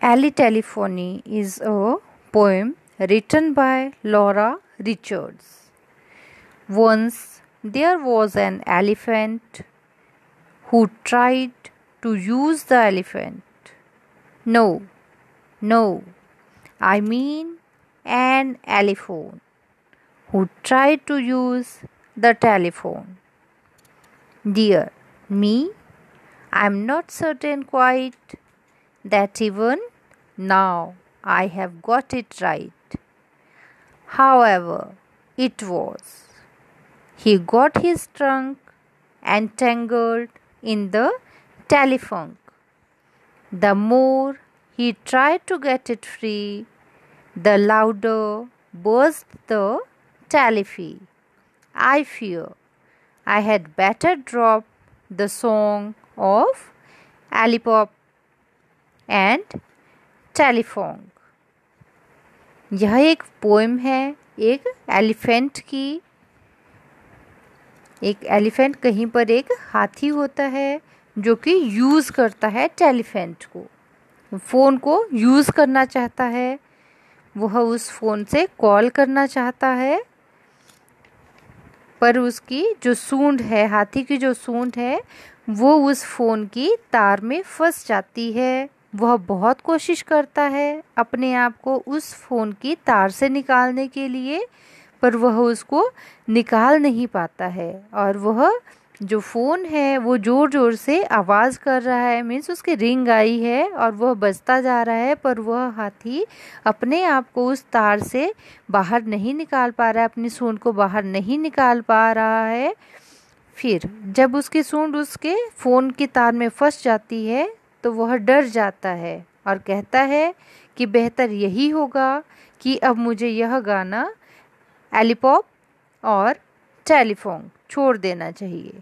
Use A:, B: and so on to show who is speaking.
A: Ali Telephony is a poem written by Laura Richards. Once there was an elephant who tried to use the elephant. No, no, I mean an elephant who tried to use the telephone. Dear me, I'm not certain quite that even now I have got it right. However, it was. He got his trunk entangled in the telephone. The more he tried to get it free, the louder burst the telephy. I fear I had better drop the song of Alipop and telephony यह एक poem है एक elephant की एक elephant कहीं पर एक हाथी होता है जो कि यूज़ करता है टेलीफेंट को फ़ोन को यूज़ करना चाहता है वह उस फ़ोन से कॉल करना चाहता है पर उसकी जो सूंड है हाथी की जो सूंड है वो उस फ़ोन की तार में फंस जाती है वह बहुत कोशिश करता है अपने आप को उस फ़ोन की तार से निकालने के लिए पर वह उसको निकाल नहीं पाता है और वह जो फ़ोन है वो ज़ोर ज़ोर से आवाज़ कर रहा है मीन्स उसकी रिंग आई है और वह बजता जा रहा है पर वह हाथी अपने आप को उस तार से बाहर नहीं निकाल पा रहा है अपनी सूंड को बाहर नहीं निकाल पा रहा है फिर जब उसकी सूंड उसके फ़ोन की तार में फंस जाती है तो वह डर जाता है और कहता है कि बेहतर यही होगा कि अब मुझे यह गाना एलिपॉप और टेलीफोन छोड़ देना चाहिए